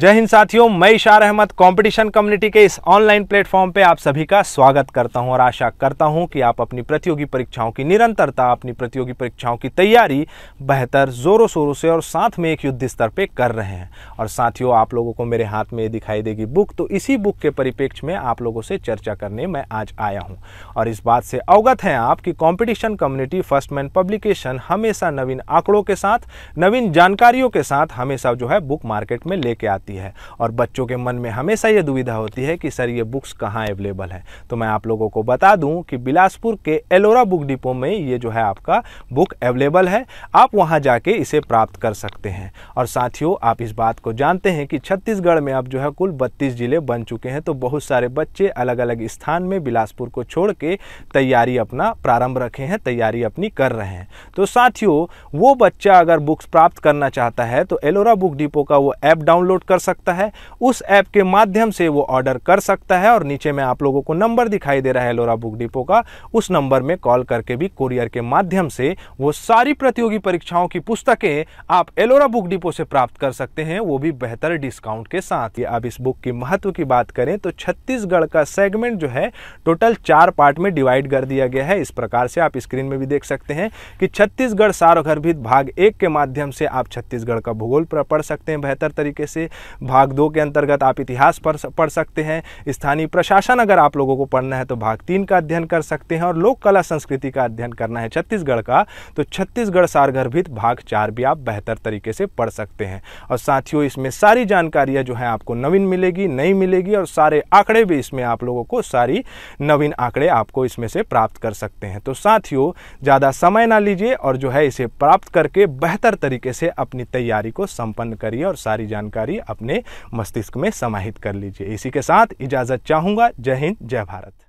जय हिंद साथियों मैं इशार अहमद कंपटीशन कम्युनिटी के इस ऑनलाइन प्लेटफॉर्म पे आप सभी का स्वागत करता हूं और आशा करता हूं कि आप अपनी प्रतियोगी परीक्षाओं की निरंतरता अपनी प्रतियोगी परीक्षाओं की तैयारी बेहतर जोरों शोरों से और साथ में एक युद्ध स्तर पे कर रहे हैं और साथियों आप लोगों को मेरे हाथ में दिखाई देगी बुक तो इसी बुक के परिप्रेक्ष्य में आप लोगों से चर्चा करने मैं आज आया हूँ और इस बात से अवगत हैं आप कि competition community first man publication हमेशा नवीन आंकड़ों के साथ नवीन जानकारियों के साथ हमेशा जो है बुक मार्केट में लेके आती होती है और बच्चों के मन में हमेशा ये दुविधा होती है कि सर ये बुक्स कहाँ अवेलेबल है तो मैं आप लोगों को बता दूँ कि बिलासपुर के एलोरा बुक डिपो में ये जो है आपका बुक अवेलेबल है आप वहाँ जाके इसे प्राप्त कर सकते हैं और साथियों आप इस बात को जानते हैं कि छत्तीसगढ़ में अब जो है कुल बत्तीस जिले बन चुके हैं तो बहुत सारे बच्चे अलग अलग स्थान में बिलासपुर को छोड़ के तैयारी अपना प्रारंभ रखे हैं तैयारी अपनी कर रहे हैं तो साथियों वो बच्चा अगर बुक्स प्राप्त करना चाहता है तो एलोरा बुक डिपो का वो ऐप डाउनलोड कर सकता है उस ऐप के माध्यम से वो ऑर्डर कर सकता है और नीचे में आप लोगों को नंबर दिखाई दे रहा है लोरा बुक डिपो का उस नंबर में कॉल करके भी कुरियर के माध्यम से वो सारी प्रतियोगी परीक्षाओं की पुस्तकें आप एलोरा बुक डिपो से प्राप्त कर सकते हैं वो भी बेहतर डिस्काउंट के साथ ही अब इस बुक की महत्व की बात करें तो छत्तीसगढ़ का सेगमेंट जो है टोटल चार पार्ट में डिवाइड कर दिया गया है इस प्रकार से आप स्क्रीन में भी देख सकते हैं कि छत्तीसगढ़ सार्वगर्भित भाग एक के माध्यम से आप छत्तीसगढ़ का भूगोल पढ़ सकते हैं बेहतर तरीके से भाग दो के अंतर्गत आप इतिहास पढ़ पढ़ सकते हैं स्थानीय प्रशासन अगर आप लोगों को पढ़ना है तो भाग तीन का अध्ययन कर सकते हैं और लोक कला संस्कृति का अध्ययन करना है छत्तीसगढ़ का तो छत्तीसगढ़ सारगर्भित भाग चार भी आप बेहतर तरीके से पढ़ सकते हैं और साथियों इसमें सारी जानकारियाँ जो है आपको नवीन मिलेगी नई मिलेगी और सारे आंकड़े भी इसमें आप लोगों को सारी नवीन आंकड़े आपको इसमें से प्राप्त कर सकते हैं तो साथियों ज़्यादा समय ना लीजिए और जो है इसे प्राप्त करके बेहतर तरीके से अपनी तैयारी को संपन्न करिए और सारी जानकारी अपने अपने मस्तिष्क में समाहित कर लीजिए इसी के साथ इजाज़त चाहूँगा जय हिंद जय भारत